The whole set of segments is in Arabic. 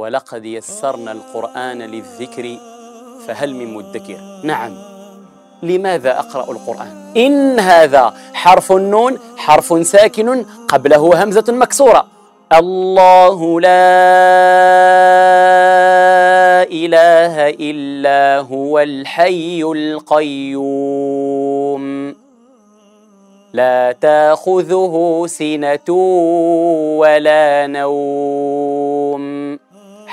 ولقد يسرنا القرآن للذكر فهل من مدكر نعم لماذا أقرأ القرآن إن هذا حرف النون حرف ساكن قبله همزة مكسورة الله لا إله إلا هو الحي القيوم لا تاخذه سنة ولا نوم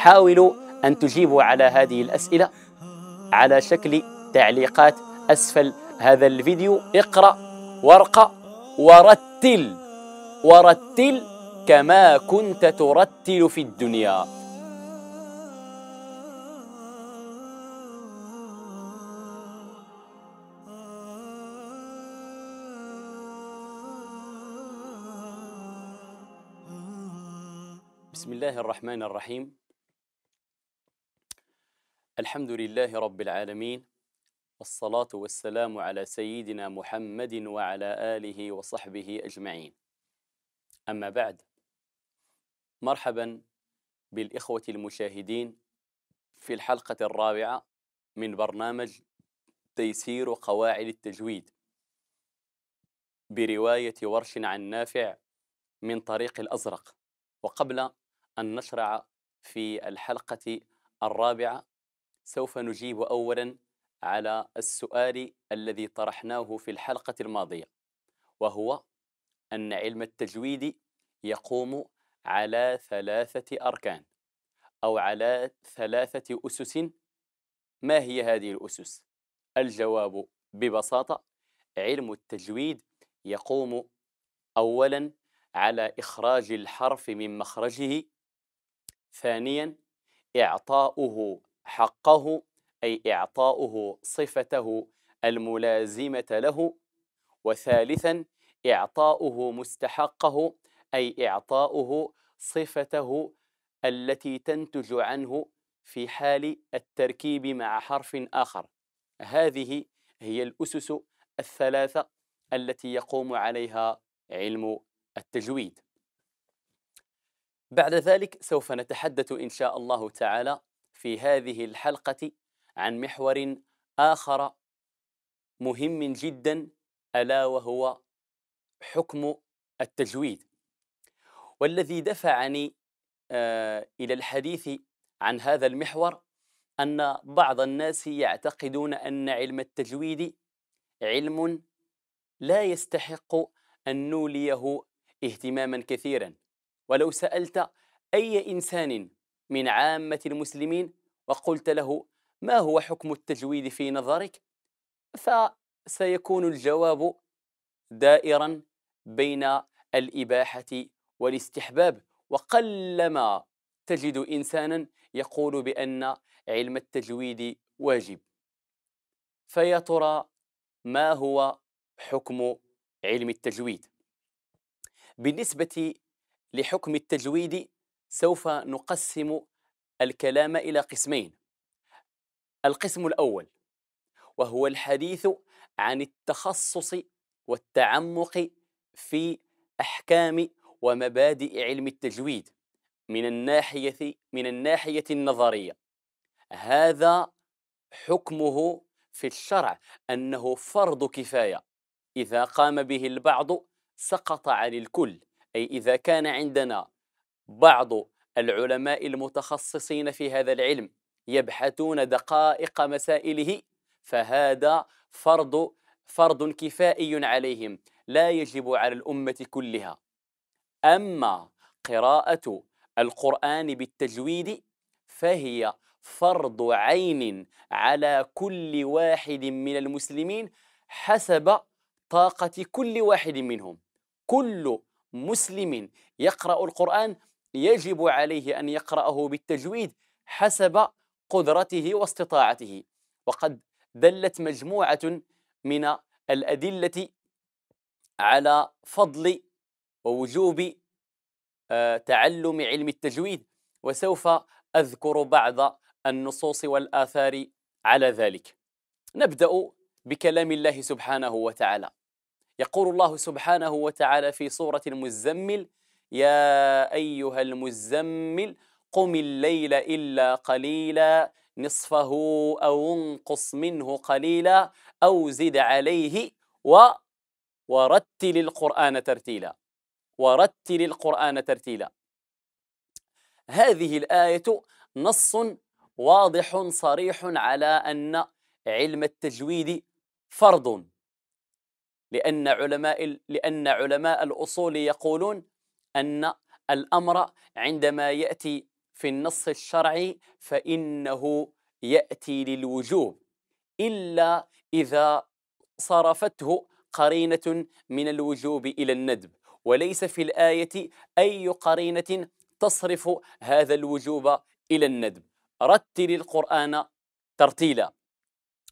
حاولوا أن تجيبوا على هذه الأسئلة على شكل تعليقات أسفل هذا الفيديو اقرأ وارقى ورتل ورتل كما كنت ترتل في الدنيا بسم الله الرحمن الرحيم الحمد لله رب العالمين والصلاة والسلام على سيدنا محمد وعلى آله وصحبه أجمعين أما بعد مرحبا بالإخوة المشاهدين في الحلقة الرابعة من برنامج تيسير قواعد التجويد برواية ورش عن نافع من طريق الأزرق وقبل أن نشرع في الحلقة الرابعة سوف نجيب اولا على السؤال الذي طرحناه في الحلقه الماضيه وهو ان علم التجويد يقوم على ثلاثه اركان او على ثلاثه اسس ما هي هذه الاسس الجواب ببساطه علم التجويد يقوم اولا على اخراج الحرف من مخرجه ثانيا اعطاؤه حقه أي إعطاؤه صفته الملازمة له وثالثا إعطاؤه مستحقه أي إعطاؤه صفته التي تنتج عنه في حال التركيب مع حرف آخر هذه هي الأسس الثلاثة التي يقوم عليها علم التجويد بعد ذلك سوف نتحدث إن شاء الله تعالى في هذه الحلقة عن محور آخر مهم جدا ألا وهو حكم التجويد والذي دفعني آه إلى الحديث عن هذا المحور أن بعض الناس يعتقدون أن علم التجويد علم لا يستحق أن نوليه اهتماما كثيرا ولو سألت أي إنسان من عامة المسلمين وقلت له ما هو حكم التجويد في نظرك فسيكون الجواب دائرا بين الإباحة والاستحباب وقلما تجد إنسانا يقول بأن علم التجويد واجب فيا ترى ما هو حكم علم التجويد بالنسبة لحكم التجويد سوف نقسم الكلام إلى قسمين القسم الأول وهو الحديث عن التخصص والتعمق في أحكام ومبادئ علم التجويد من الناحية من الناحية النظرية هذا حكمه في الشرع أنه فرض كفاية إذا قام به البعض سقط عن الكل أي إذا كان عندنا بعض العلماء المتخصصين في هذا العلم يبحثون دقائق مسائله فهذا فرض فرض كفائي عليهم لا يجب على الأمة كلها أما قراءة القرآن بالتجويد فهي فرض عين على كل واحد من المسلمين حسب طاقة كل واحد منهم كل مسلم يقرأ القرآن يجب عليه أن يقرأه بالتجويد حسب قدرته واستطاعته وقد دلت مجموعة من الأدلة على فضل ووجوب آه، تعلم علم التجويد وسوف أذكر بعض النصوص والآثار على ذلك نبدأ بكلام الله سبحانه وتعالى يقول الله سبحانه وتعالى في سورة المزمل يا أيها المزمل قم الليل إلا قليلا نصفه أو انقص منه قليلا أو زد عليه و ورتل القرآن ترتيلا ورتل القرآن ترتيلا هذه الآية نص واضح صريح على أن علم التجويد فرض لأن علماء لأن علماء الأصول يقولون أن الأمر عندما يأتي في النص الشرعي فإنه يأتي للوجوب إلا إذا صرفته قرينة من الوجوب إلى الندب وليس في الآية أي قرينة تصرف هذا الوجوب إلى الندب رتل القرآن ترتيلا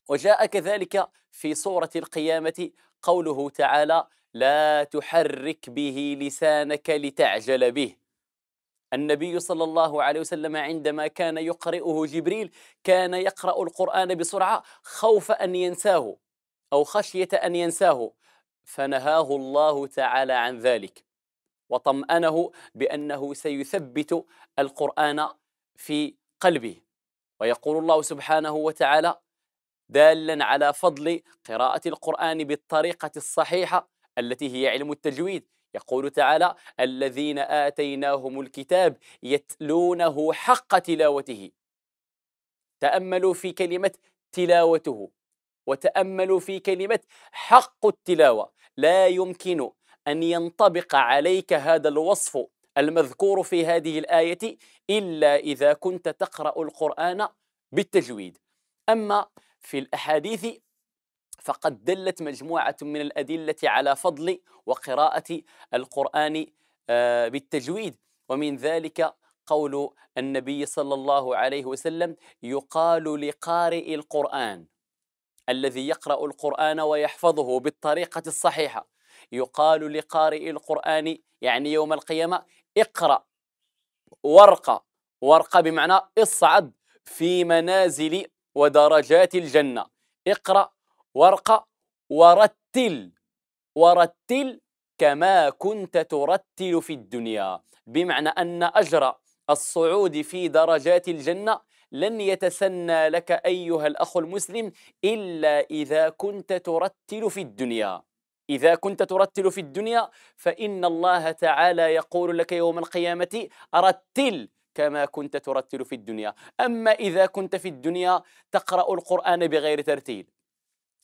وجاء كذلك في سورة القيامة قوله تعالى لا تحرك به لسانك لتعجل به النبي صلى الله عليه وسلم عندما كان يقرئه جبريل كان يقرأ القرآن بسرعة خوف أن ينساه أو خشية أن ينساه فنهاه الله تعالى عن ذلك وطمأنه بأنه سيثبت القرآن في قلبه ويقول الله سبحانه وتعالى دالا على فضل قراءة القرآن بالطريقة الصحيحة التي هي علم التجويد يقول تعالى الذين آتيناهم الكتاب يتلونه حق تلاوته تأملوا في كلمة تلاوته وتأملوا في كلمة حق التلاوة لا يمكن أن ينطبق عليك هذا الوصف المذكور في هذه الآية إلا إذا كنت تقرأ القرآن بالتجويد أما في الأحاديث فقد دلت مجموعة من الأدلة على فضل وقراءة القرآن آه، بالتجويد ومن ذلك قول النبي صلى الله عليه وسلم يقال لقارئ القرآن الذي يقرأ القرآن ويحفظه بالطريقة الصحيحة يقال لقارئ القرآن يعني يوم القيامة اقرأ ورقة ورقة بمعنى اصعد في منازل ودرجات الجنة اقرأ ورقة ورتل ورتل كما كنت ترتل في الدنيا بمعنى أن أجر الصعود في درجات الجنة لن يتسنى لك أيها الأخ المسلم إلا إذا كنت ترتل في الدنيا إذا كنت ترتل في الدنيا فإن الله تعالى يقول لك يوم القيامة رتل كما كنت ترتل في الدنيا أما إذا كنت في الدنيا تقرأ القرآن بغير ترتيل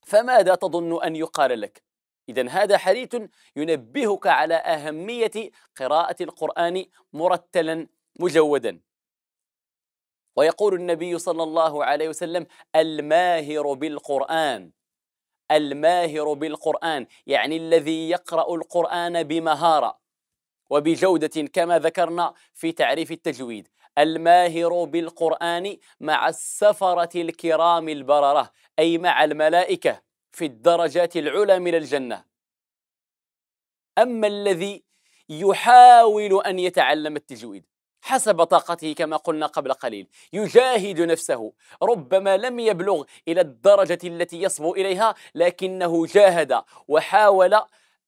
فماذا تظن أن يقال لك؟ إذا هذا حديث ينبهك على أهمية قراءة القرآن مرتلا مجودا ويقول النبي صلى الله عليه وسلم الماهر بالقرآن الماهر بالقرآن يعني الذي يقرأ القرآن بمهارة وبجودة كما ذكرنا في تعريف التجويد الماهر بالقرآن مع السفرة الكرام البررة أي مع الملائكة في الدرجات العلى من الجنة أما الذي يحاول أن يتعلم التجويد حسب طاقته كما قلنا قبل قليل يجاهد نفسه ربما لم يبلغ إلى الدرجة التي يصبو إليها لكنه جاهد وحاول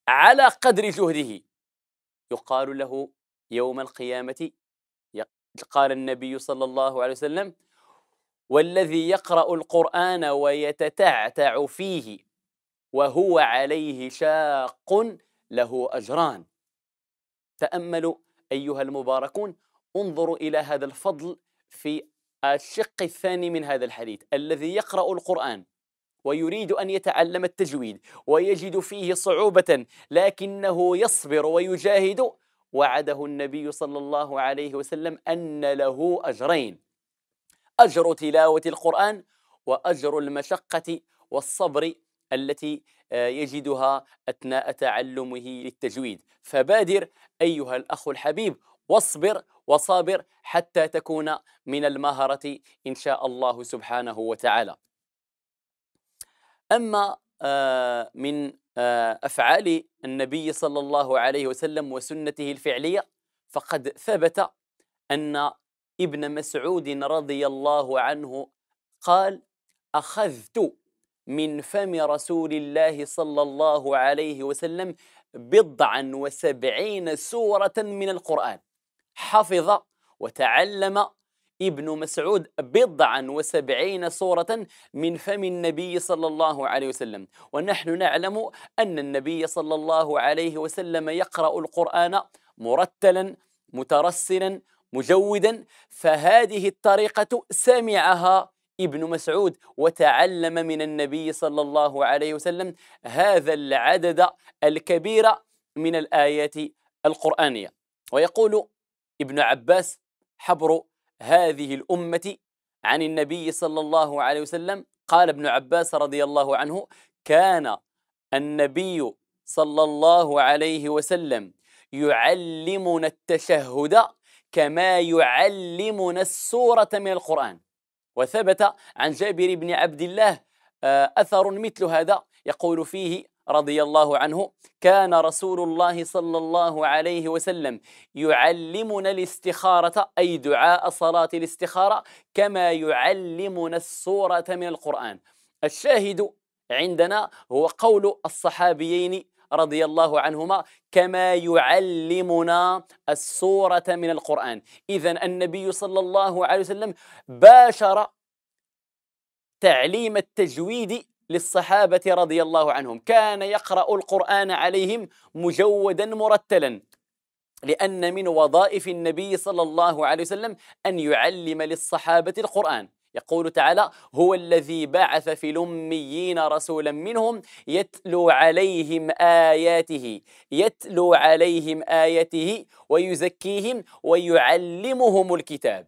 على قدر جهده يقال له يوم القيامة قال النبي صلى الله عليه وسلم والذي يقرأ القرآن ويتتعتع فيه وهو عليه شاق له أجران تأملوا أيها المباركون انظروا إلى هذا الفضل في الشق الثاني من هذا الحديث الذي يقرأ القرآن ويريد أن يتعلم التجويد ويجد فيه صعوبة لكنه يصبر ويجاهد وعده النبي صلى الله عليه وسلم أن له أجرين أجر تلاوة القرآن وأجر المشقة والصبر التي آه، يجدها أثناء تعلمه للتجويد فبادر أيها الأخ الحبيب واصبر وصابر حتى تكون من المهرة إن شاء الله سبحانه وتعالى أما آه، من آه، أفعال النبي صلى الله عليه وسلم وسنته الفعلية فقد ثبت أن ابن مسعود رضي الله عنه قال أخذت من فم رسول الله صلى الله عليه وسلم بضعا وسبعين سورة من القرآن حفظ وتعلم ابن مسعود بضعا وسبعين سورة من فم النبي صلى الله عليه وسلم ونحن نعلم أن النبي صلى الله عليه وسلم يقرأ القرآن مرتلا مترسلا مجودا فهذه الطريقة سمعها ابن مسعود وتعلم من النبي صلى الله عليه وسلم هذا العدد الكبير من الآيات القرآنية ويقول ابن عباس حبر هذه الأمة عن النبي صلى الله عليه وسلم قال ابن عباس رضي الله عنه كان النبي صلى الله عليه وسلم يعلمنا التشهد كما يعلمنا السورة من القرآن وثبت عن جابر بن عبد الله آه، أثر مثل هذا يقول فيه رضي الله عنه كان رسول الله صلى الله عليه وسلم يعلمنا الاستخارة أي دعاء صلاة الاستخارة كما يعلمنا السورة من القرآن الشاهد عندنا هو قول الصحابيين رضي الله عنهما كما يعلمنا السورة من القرآن إذا النبي صلى الله عليه وسلم باشر تعليم التجويد للصحابة رضي الله عنهم كان يقرأ القرآن عليهم مجودا مرتلا لأن من وظائف النبي صلى الله عليه وسلم أن يعلم للصحابة القرآن يقول تعالى هو الذي بعث في الأميين رسولا منهم يتلو عليهم آياته يتلو عليهم آياته ويزكيهم ويعلمهم الكتاب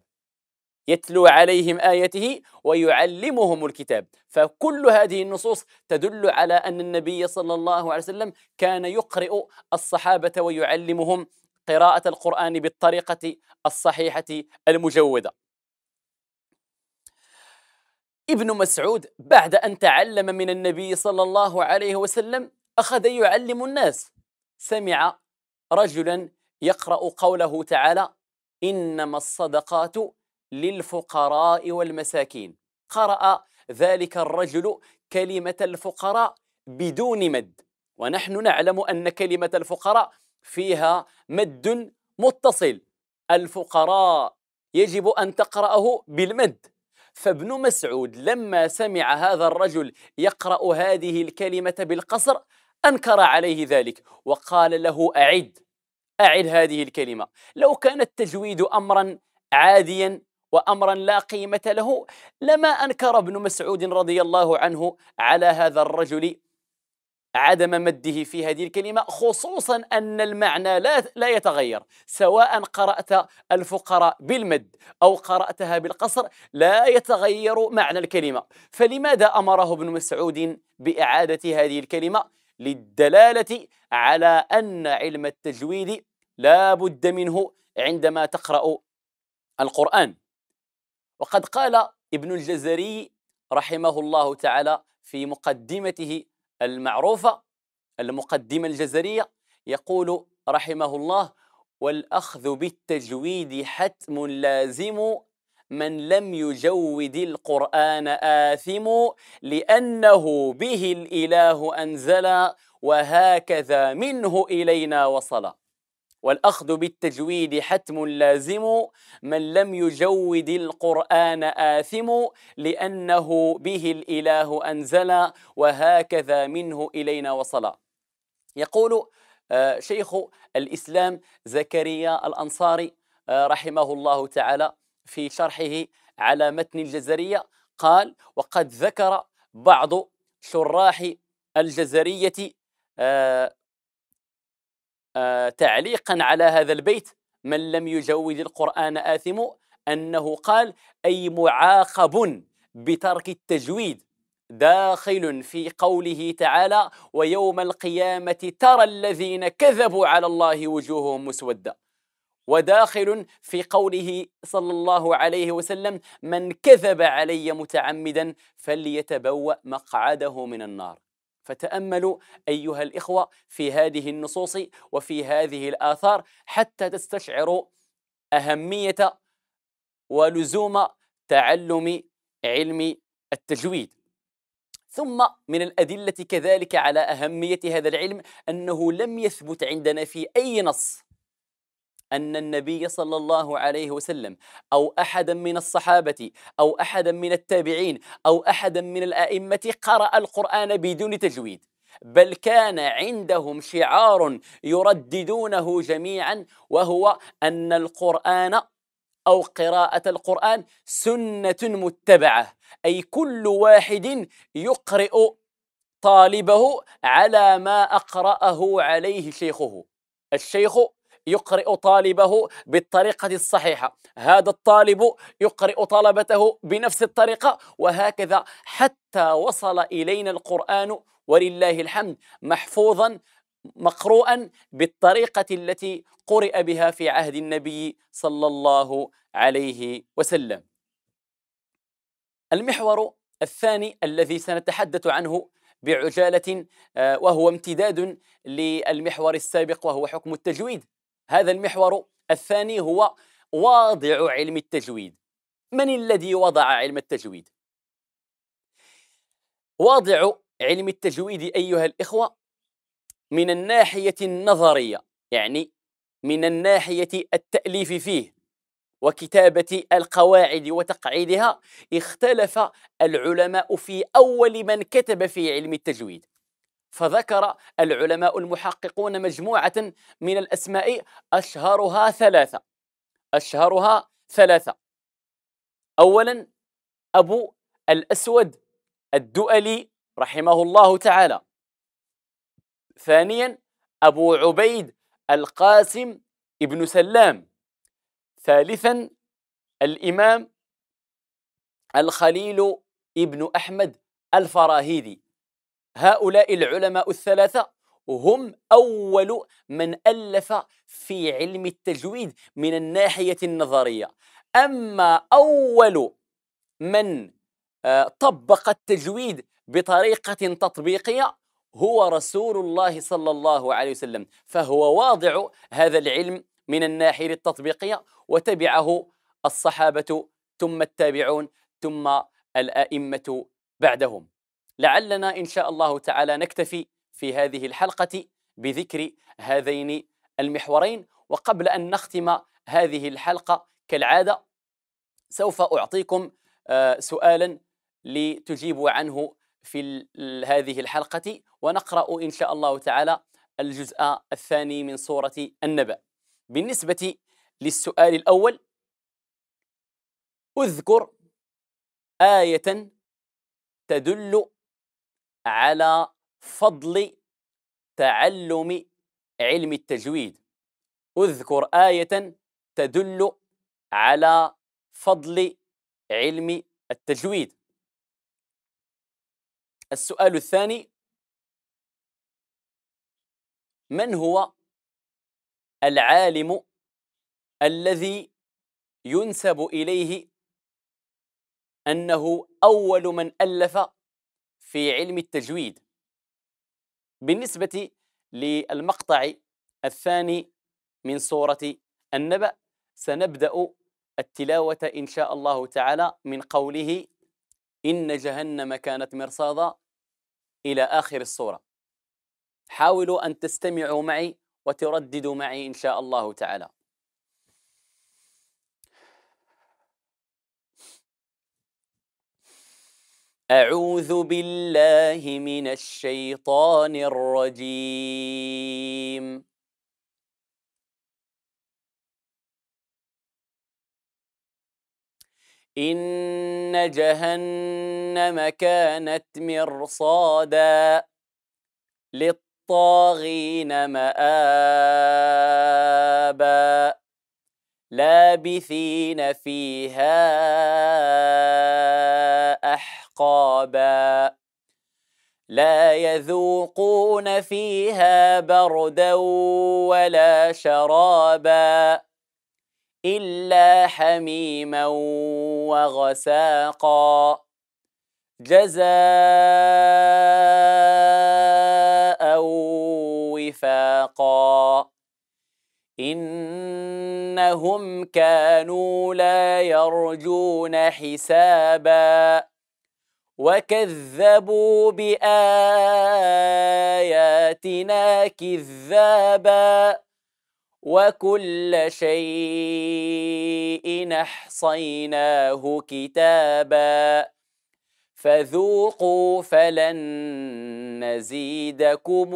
يتلو عليهم آياته ويعلمهم الكتاب فكل هذه النصوص تدل على أن النبي صلى الله عليه وسلم كان يقرئ الصحابة ويعلمهم قراءة القرآن بالطريقة الصحيحة المجودة ابن مسعود بعد أن تعلم من النبي صلى الله عليه وسلم أخذ يعلم الناس سمع رجلا يقرأ قوله تعالى إنما الصدقات للفقراء والمساكين قرأ ذلك الرجل كلمة الفقراء بدون مد ونحن نعلم أن كلمة الفقراء فيها مد متصل الفقراء يجب أن تقرأه بالمد فابن مسعود لما سمع هذا الرجل يقرأ هذه الكلمة بالقصر أنكر عليه ذلك وقال له أعد أعد هذه الكلمة لو كان التجويد أمرا عاديا وأمرا لا قيمة له لما أنكر ابن مسعود رضي الله عنه على هذا الرجل عدم مده في هذه الكلمة خصوصا أن المعنى لا, لا يتغير سواء قرأت الفقراء بالمد أو قرأتها بالقصر لا يتغير معنى الكلمة فلماذا أمره ابن مسعود بإعادة هذه الكلمة للدلالة على أن علم التجويد لا بد منه عندما تقرأ القرآن وقد قال ابن الجزري رحمه الله تعالى في مقدمته المعروفة المقدمة الجزرية يقول رحمه الله والأخذ بالتجويد حتم لازم من لم يجود القرآن آثم لأنه به الإله أنزل وهكذا منه إلينا وصلا والأخذ بالتجويد حتم لازم من لم يجود القرآن آثم لأنه به الإله أنزل وهكذا منه إلينا وصل يقول آه، شيخ الإسلام زكريا الأنصاري آه، رحمه الله تعالى في شرحه على متن الجزرية قال وقد ذكر بعض شراح الجزرية آه، آه، تعليقا على هذا البيت من لم يجود القرآن آثم أنه قال أي معاقب بترك التجويد داخل في قوله تعالى ويوم القيامة ترى الذين كذبوا على الله وجوههم مسودة وداخل في قوله صلى الله عليه وسلم من كذب علي متعمدا فليتبوأ مقعده من النار فتأملوا أيها الإخوة في هذه النصوص وفي هذه الآثار حتى تستشعروا أهمية ولزوم تعلم علم التجويد ثم من الأدلة كذلك على أهمية هذا العلم أنه لم يثبت عندنا في أي نص أن النبي صلى الله عليه وسلم أو أحدا من الصحابة أو أحدا من التابعين أو أحدا من الأئمة قرأ القرآن بدون تجويد بل كان عندهم شعار يرددونه جميعا وهو أن القرآن أو قراءة القرآن سنة متبعة أي كل واحد يقرئ طالبه على ما أقرأه عليه شيخه الشيخ يقرئ طالبه بالطريقة الصحيحة هذا الطالب يقرئ طلبته بنفس الطريقة وهكذا حتى وصل إلينا القرآن ولله الحمد محفوظا مقروءا بالطريقة التي قرئ بها في عهد النبي صلى الله عليه وسلم المحور الثاني الذي سنتحدث عنه بعجالة آه، وهو امتداد للمحور السابق وهو حكم التجويد هذا المحور الثاني هو واضع علم التجويد من الذي وضع علم التجويد واضع علم التجويد ايها الاخوه من الناحيه النظريه يعني من الناحيه التاليف فيه وكتابه القواعد وتقعيدها اختلف العلماء في اول من كتب في علم التجويد فذكر العلماء المحققون مجموعة من الأسماء أشهرها ثلاثة أشهرها ثلاثة أولا أبو الأسود الدؤلي رحمه الله تعالى ثانيا أبو عبيد القاسم ابن سلام ثالثا الإمام الخليل ابن أحمد الفراهيدي هؤلاء العلماء الثلاثة هم أول من ألف في علم التجويد من الناحية النظرية أما أول من آه، طبق التجويد بطريقة تطبيقية هو رسول الله صلى الله عليه وسلم فهو واضع هذا العلم من الناحية التطبيقية وتبعه الصحابة ثم التابعون ثم الأئمة بعدهم لعلنا إن شاء الله تعالى نكتفي في هذه الحلقة بذكر هذين المحورين وقبل أن نختم هذه الحلقة كالعادة سوف أعطيكم آه، سؤالا لتجيبوا عنه في هذه الحلقة ونقرأ إن شاء الله تعالى الجزء الثاني من سورة النبأ بالنسبة للسؤال الأول اذكر آية تدل على فضل تعلم علم التجويد اذكر آية تدل على فضل علم التجويد السؤال الثاني من هو العالم الذي ينسب إليه أنه أول من ألف في علم التجويد بالنسبة للمقطع الثاني من سورة النبأ سنبدأ التلاوة إن شاء الله تعالى من قوله إن جهنم كانت مرصادا إلى آخر السورة حاولوا أن تستمعوا معي وترددوا معي إن شاء الله تعالى أعوذ بالله من الشيطان الرجيم إن جهنم كانت مرصادا للطاغين مآبا لابثين فيها أحقابا لا يذوقون فيها بردا ولا شرابا إلا حميما وغساقا جزاء وفاقا إنهم كانوا لا يرجون حسابا وكذبوا باياتنا كذابا وكل شيء احصيناه كتابا فذوقوا فلن نزيدكم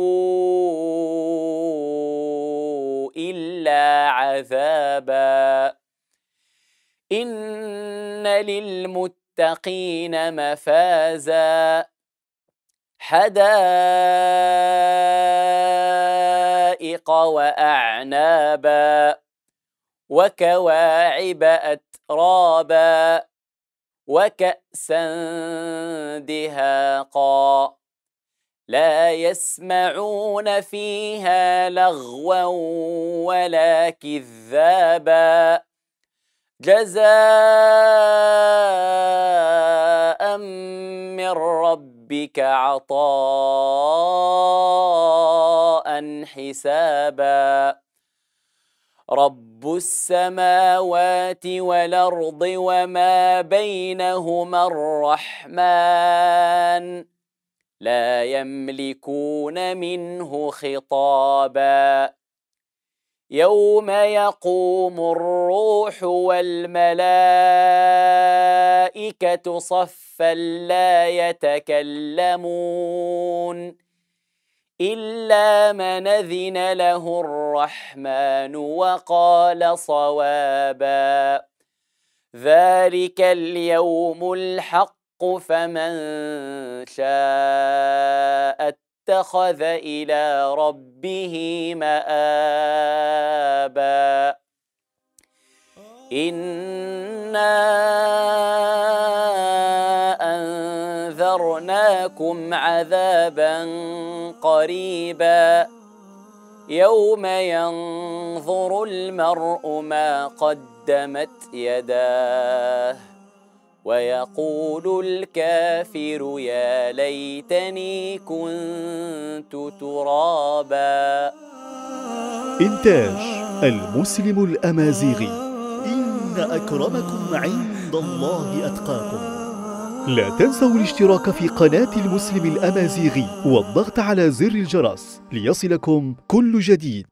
الا عذابا ان للمتقين للمتقين مفازا حدائق واعنابا وكواعب اترابا وكاسا دهاقا لا يسمعون فيها لغوا ولا كذابا جزاء من ربك عطاء حسابا رب السماوات والارض وما بينهما الرحمن لا يملكون منه خطابا يوم يقوم الروح والملائكة صفا لا يتكلمون إلا من أذن له الرحمن وقال صوابا ذلك اليوم الحق فمن شاء اتخذ إلى ربه مآبا إنا أنذرناكم عذابا قريبا يوم ينظر المرء ما قدمت يداه ويقول الكافر يا ليتني كنت ترابا إنتاج المسلم الأمازيغي إن أكرمكم عند الله أتقاكم لا تنسوا الاشتراك في قناة المسلم الأمازيغي والضغط على زر الجرس ليصلكم كل جديد